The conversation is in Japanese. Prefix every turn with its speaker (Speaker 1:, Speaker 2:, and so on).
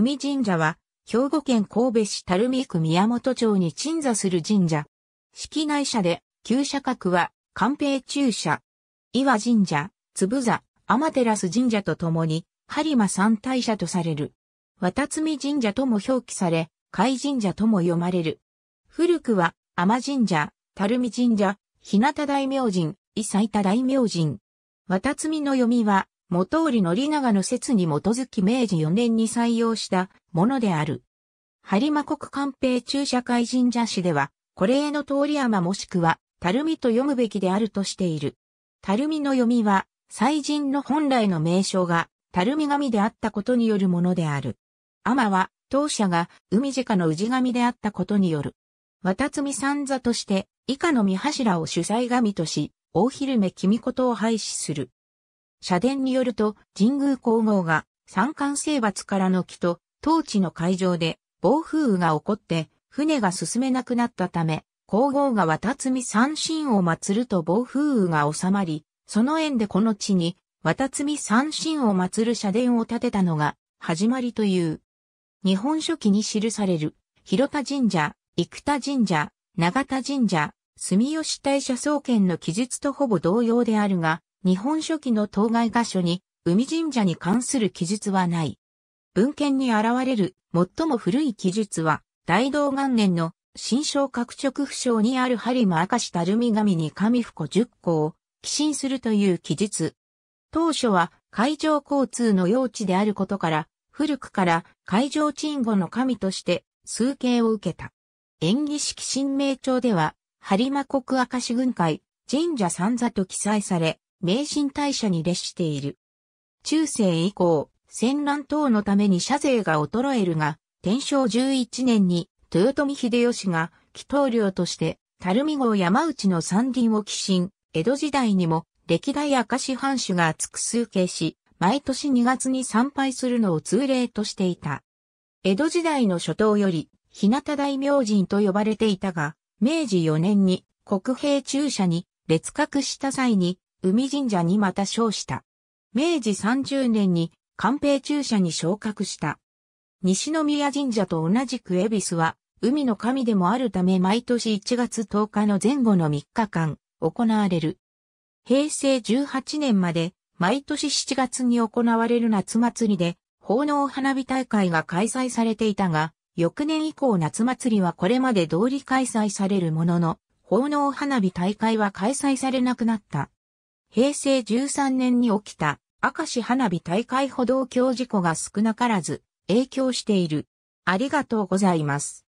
Speaker 1: 海神社は、兵庫県神戸市垂水区宮本町に鎮座する神社。式内社で、旧社格は、官兵中社。岩神社、粒座、天照神社とともに、播磨三大社とされる。渡積神社とも表記され、海神社とも読まれる。古くは、天神社、垂水神社、日向大明神、伊斉田大明神。渡積の読みは、元織宣長の説に基づき明治4年に採用したものである。播磨国官兵中社会神社史では、これへの通り山もしくは、たるみと読むべきであるとしている。たるみの読みは、祭神の本来の名称が、たるみ神であったことによるものである。天は、当社が、海鹿の氏神であったことによる。渡積三座として、以下の御柱を主祭神とし、大昼目君ことを廃止する。社殿によると、神宮皇后が三冠征伐からの帰と、当地の海上で暴風雨が起こって、船が進めなくなったため、皇后川辰巳三神を祀ると暴風雨が収まり、その縁でこの地に、渡巳三神を祀る社殿を建てたのが、始まりという。日本書紀に記される、広田神社、生田神社、長田神社、住吉大社創建の記述とほぼ同様であるが、日本書紀の当該箇所に、海神社に関する記述はない。文献に現れる最も古い記述は、大道元年の新章拡直不詳にある針間明石たるみ神に神福十個を寄進するという記述。当初は海上交通の用地であることから、古くから海上鎮護の神として数形を受けた。演技式神明帳では、針間国明石軍会、神社三座と記載され、名神大社に列している。中世以降、戦乱等のために社税が衰えるが、天正11年に豊臣秀吉が祈祷領として、垂水号山内の山林を寄進、江戸時代にも歴代明石藩主が厚く数敬し、毎年2月に参拝するのを通例としていた。江戸時代の初頭より、日向大明神と呼ばれていたが、明治4年に国兵中社に列閣した際に、海神社にまた称した。明治30年に官兵中社に昇格した。西宮神社と同じく恵比寿は、海の神でもあるため毎年1月10日の前後の3日間、行われる。平成18年まで、毎年7月に行われる夏祭りで、奉納花火大会が開催されていたが、翌年以降夏祭りはこれまで通り開催されるものの、奉納花火大会は開催されなくなった。平成13年に起きた明石花火大会歩道橋事故が少なからず影響している。ありがとうございます。